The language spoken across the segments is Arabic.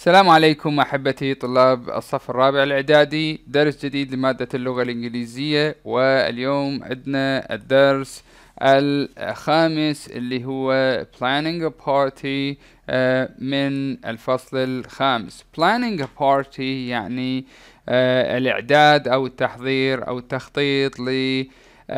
السلام عليكم أحبتي طلاب الصف الرابع الإعدادي درس جديد لمادة اللغة الإنجليزية واليوم عندنا الدرس الخامس اللي هو planning a party آه، من الفصل الخامس planning a party يعني آه، الإعداد أو التحضير أو التخطيط لحفلة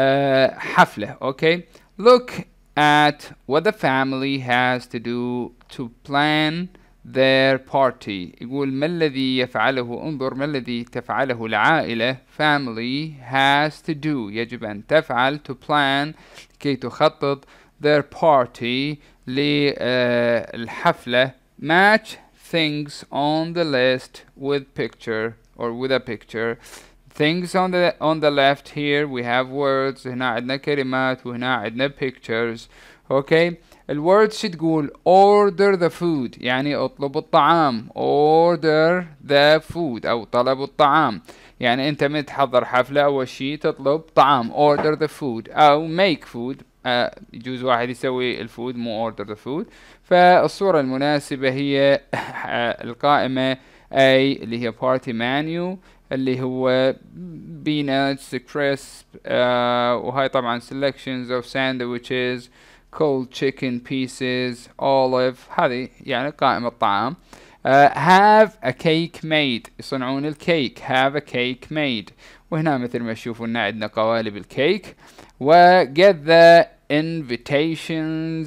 آه، أوكي look at what the family has to do to plan their party يقول ما الذي يفعله انظر ما الذي تفعله العائلة family has to do يجب أن تفعل to plan كي تخطط their party للحفلة match things on the list with picture or with a picture things on the on the left here we have words هنا عندنا كلمات وهنا عندنا pictures okay الوردز تقول order the food يعني اطلب الطعام order the food او طلب الطعام يعني انت تحضر حفلة اول شيء تطلب طعام order the food او make food آه، يجوز واحد يسوي الفود مو order the food فالصورة المناسبة هي القائمة اي اللي هي بارتي مانيو اللي هو بيناتس كريسب وهاي طبعا selections of sandwiches cold chicken pieces olive هذه يعني قائمة الطعام uh, have a cake made يصنعون الكيك have a cake made وهنا مثل ما تشوفون عندنا قوالب الكيك و get the invitations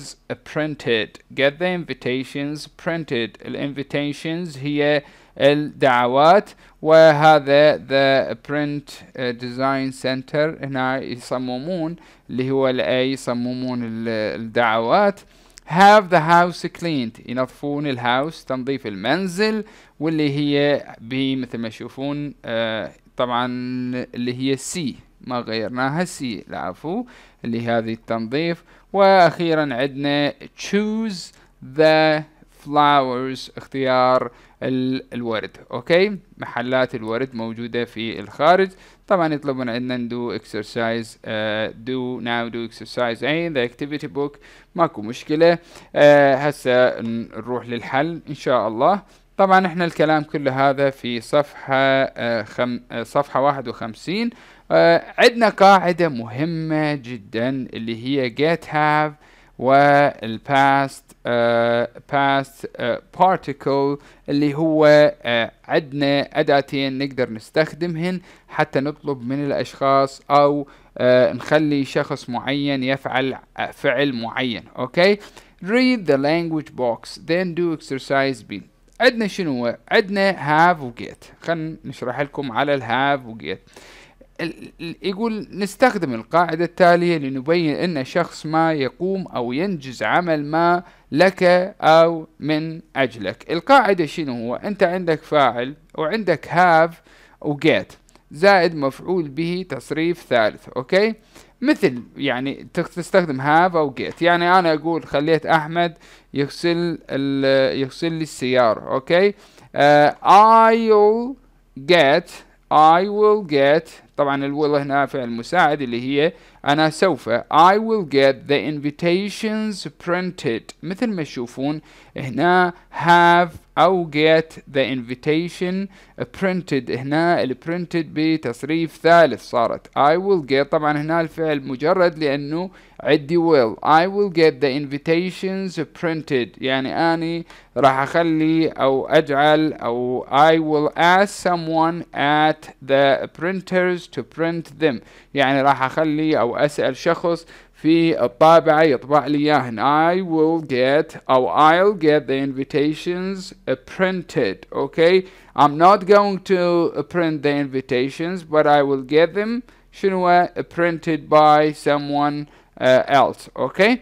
printed get the invitations printed الانفيتيشنز هي الدعوات وهذا ذا برنت ديزاين سنتر هنا يصممون اللي هو الاي يصممون الدعوات have the house cleaned ينظفون الهاوس تنظيف المنزل واللي هي مثل ما تشوفون آه uh, طبعا اللي هي سي ما غيرناها سي العفو اللي هذه التنظيف واخيرا عندنا choose the flowers اختيار الورد اوكي محلات الورد موجودة في الخارج طبعا يطلبون عندنا دو اكسرسايز دو ناو دو اكسرسايز exercise ذا اكتيفيتي بوك ماكو مشكلة uh, هسه نروح للحل ان شاء الله طبعا احنا الكلام كل هذا في صفحة uh, خم, uh, صفحة 51 uh, عندنا قاعدة مهمة جدا اللي هي جيت هاف والباست باست بارتيكل اللي هو uh, عندنا اداتين نقدر نستخدمهن حتى نطلب من الاشخاص او uh, نخلي شخص معين يفعل uh, فعل معين اوكي okay? read the language box then do exercise B عندنا شنو عندنا have و get خلينا نشرح لكم على الهاف و get يقول نستخدم القاعدة التالية لنبين أن شخص ما يقوم أو ينجز عمل ما لك أو من أجلك القاعدة شنو هو أنت عندك فاعل وعندك have وجيت زائد مفعول به تصريف ثالث أوكي مثل يعني تستخدم هاف أو جيت يعني أنا أقول خليت أحمد يغسل يغسل لي السيارة أوكي uh, آه، I'll get I will get طبعا الويل هنا فعل مساعد اللي هي أنا سوف I will get the invitations printed مثل ما تشوفون هنا have أو get the invitation printed هنا ال printed بتصريف ثالث صارت I will get طبعا هنا الفعل مجرد لأنه عندي will I will get the invitations printed يعني أني راح أخلي أو أجعل أو I will ask someone at the printers to print them يعني راح أخلي أو أسأل شخص في الطابعة يطبع لي I will get أو I'll get the invitations printed okay I'm not going to print the invitations but I will get them شنو printed by someone uh, else okay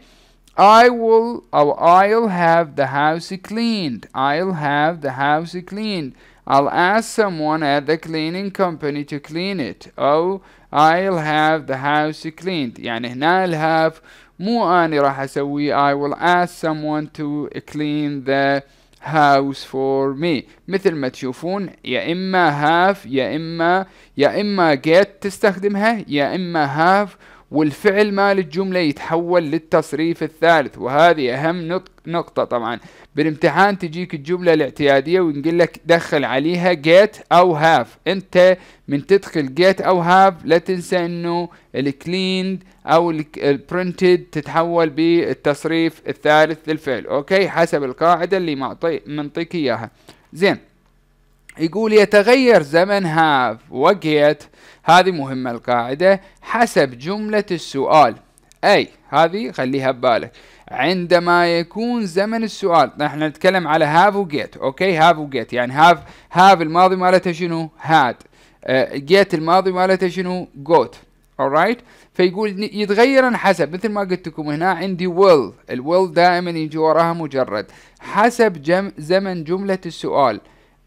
I will or I'll have the house cleaned I'll have the house cleaned I'll ask someone at the cleaning company to clean it Oh, i I'll have the house cleaned يعني هنا الهاف مو اني راح اسوي. I will ask someone to clean the house for me مثل ما تشوفون يا إما have يا إما يا إما get تستخدمها يا إما have والفعل مال الجملة يتحول للتصريف الثالث وهذه أهم نقطة طبعا بالامتحان تجيك الجملة الاعتيادية ونقول لك دخل عليها get أو have أنت من تدخل get أو have لا تنسى أنه cleaned أو البرنتد تتحول بالتصريف الثالث للفعل أوكي حسب القاعدة اللي منطيك إياها زين يقول يتغير زمن هاف وجيت هذه مهمة القاعدة حسب جملة السؤال أي هذه خليها ببالك عندما يكون زمن السؤال نحن نتكلم على هاف وجيت اوكي هاف وجيت يعني هاف هاف الماضي مالته شنو هاد آه، جيت الماضي مالته شنو جوت alright فيقول يتغير حسب مثل ما قلت لكم هنا عندي will الwill دائما يجي وراها مجرد حسب جم زمن جملة السؤال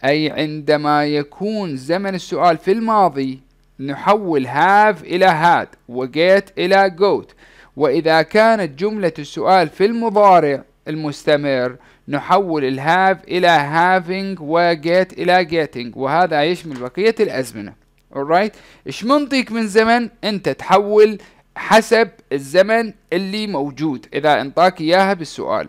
أي عندما يكون زمن السؤال في الماضي نحول have إلى had وget إلى got وإذا كانت جملة السؤال في المضارع المستمر نحول الهاف إلى having وget إلى getting وهذا يشمل بقية الأزمنة alright إيش منطيك من زمن أنت تحول حسب الزمن اللي موجود إذا انطاك إياها بالسؤال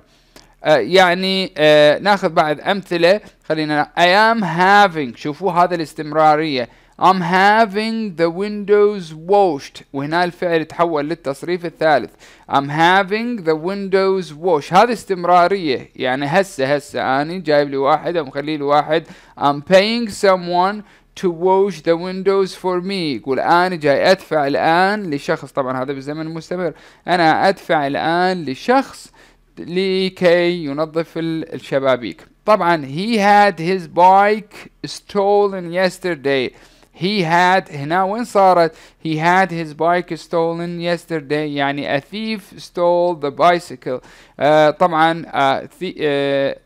آه، يعني آه، ناخذ بعض امثله خلينا I am having شوفوا هذا الاستمراريه I'm having the windows washed وهنا الفعل تحول للتصريف الثالث I'm having the windows washed هذه استمرارية يعني هسه هسه أنا جايب لي واحد أو مخلي لي واحد I'm paying someone to wash the windows for me يقول أنا جاي أدفع الآن لشخص طبعا هذا بالزمن المستمر أنا أدفع الآن لشخص لكي ينظف الشبابيك طبعا he had his bike stolen yesterday he had هنا وين صارت he had his bike stolen yesterday يعني a thief stole the bicycle uh, طبعا uh, uh,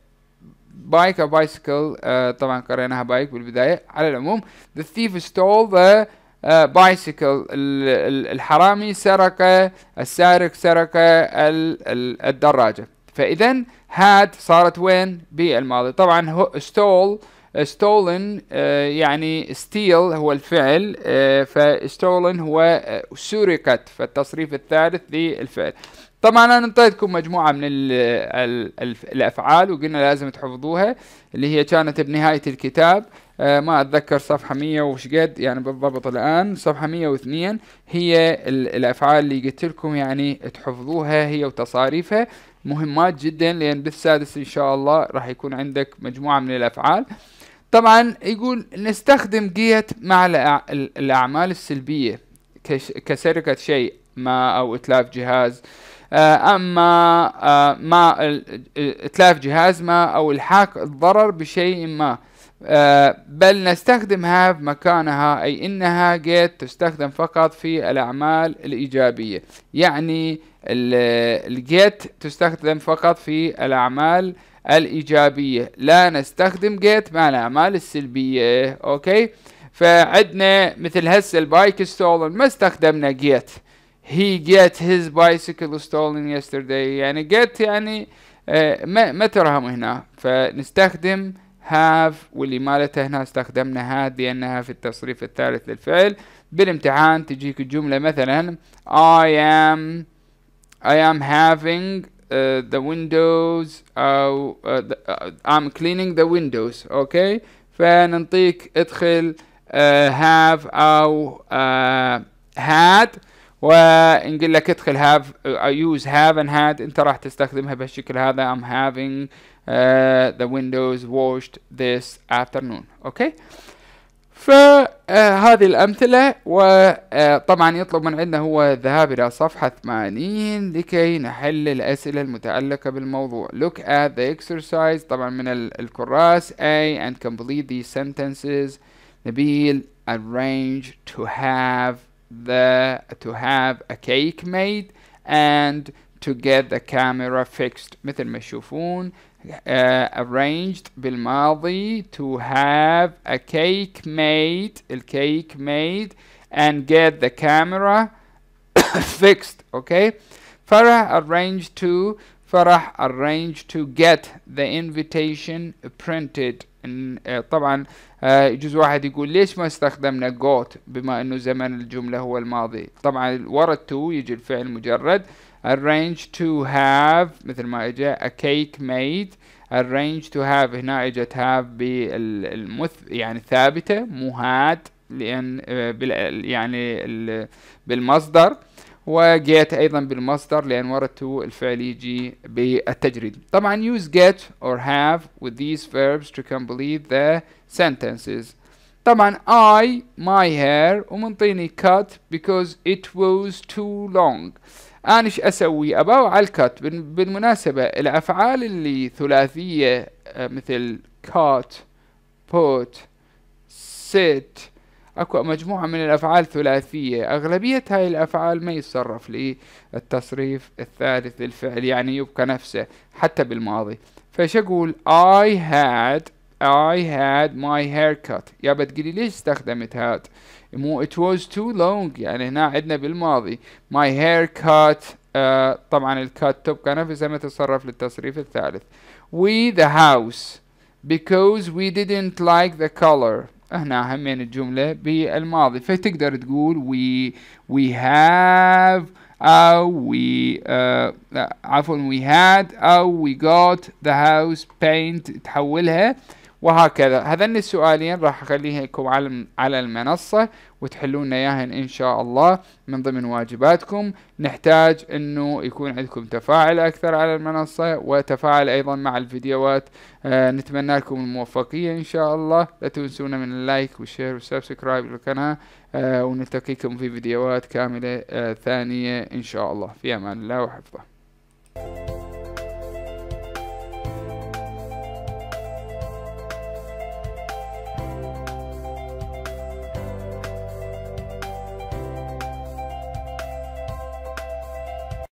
bike a bicycle uh, طبعا قريناها bike بالبداية على العموم the thief stole the بايسيكل آه، الحرامي سرق السارق سرق الدراجة فإذا هاد صارت وين بالماضي طبعا هو ستول ستولن آه، يعني ستيل هو الفعل آه، فستولن هو سرقت فالتصريف الثالث للفعل طبعا انا انطيتكم مجموعه من ال ال الـ الافعال وقلنا لازم تحفظوها اللي هي كانت بنهايه الكتاب آه ما اتذكر صفحه 100 وش قد يعني بالضبط الان صفحه 102 هي الافعال اللي قلت لكم يعني تحفظوها هي وتصاريفها مهمات جدا لان بالسادس ان شاء الله راح يكون عندك مجموعه من الافعال طبعا يقول نستخدم جيت مع الاعمال السلبيه كسرقه شيء ما او اتلاف جهاز آه آه، اما آه، ما آه، اتلاف جهاز ما او الحاق الضرر بشيء ما بل نستخدم هاف مكانها أي إنها جيت تستخدم فقط في الأعمال الإيجابية يعني الجيت تستخدم فقط في الأعمال الإيجابية لا نستخدم جيت مع الأعمال السلبية أوكي فعندنا مثل هسه البايك ستولن ما استخدمنا جيت he get his bicycle stolen yesterday يعني get يعني مترهم هنا فنستخدم have واللي مالته هنا استخدمنا had لأنها في التصريف الثالث للفعل بالامتحان تجيك الجملة مثلا I am I am having uh, the windows أو uh, uh, I'm cleaning the windows okay? فننطيك ادخل uh, have أو uh, had ونقول لك ادخل هاف يوز هاف اند هاد انت راح تستخدمها بهالشكل هذا I'm having ذا uh, the windows washed this afternoon اوكي فهذه uh, الأمثلة وطبعا uh, يطلب من عندنا هو الذهاب إلى صفحة 80 لكي نحل الأسئلة المتعلقة بالموضوع look at the exercise طبعا من الكراس A and complete these sentences نبيل arrange to have to have a cake made and to get the camera fixed مثل ما تشوفون uh, arranged بالماضي to have a cake made الكيك made and get the camera fixed okay Farah arranged to Farah arranged to get the invitation printed آه، طبعا آه، جزء واحد يقول ليش ما استخدمنا جوت بما انه زمن الجملة هو الماضي طبعا ورا تو يجي الفعل مجرد arrange to have مثل ما اجى a cake made arrange to have هنا اجت have بالمث يعني ثابتة مو هاد لان آه، يعني بالمصدر وجيت ايضا بالمصدر لان ورا الفعل يجي بالتجريد طبعا use get or have with these verbs to complete the sentences طبعا I my hair ومنطيني cut because it was too long أنا إيش أسوي أباوع على الكات بالمناسبة الأفعال اللي ثلاثية آه، مثل cut put sit اكو مجموعة من الافعال ثلاثية اغلبية هاي الافعال ما يتصرف للتصريف الثالث للفعل يعني يبقى نفسه حتى بالماضي فش اقول I had I had my haircut يا بتقولي ليش استخدمت had مو it was too long يعني هنا عندنا بالماضي my haircut uh, طبعا الكات تبقى نفسها ما تتصرف للتصريف الثالث we the house because we didn't like the color هنا همين يعني الجملة بالماضي فتقدر تقول we we have أو we uh, عفوا we had أو we got the house paint تحولها uh, وهكذا هذين السؤالين راح اخليها لكم على على المنصة وتحلون اياهن ان شاء الله من ضمن واجباتكم نحتاج انه يكون عندكم تفاعل اكثر على المنصة وتفاعل ايضا مع الفيديوهات آه نتمنى لكم الموفقية ان شاء الله لا تنسونا من اللايك والشير والسبسكرايب للقناة آه ونلتقيكم في فيديوهات كاملة آه ثانية ان شاء الله في امان الله وحفظه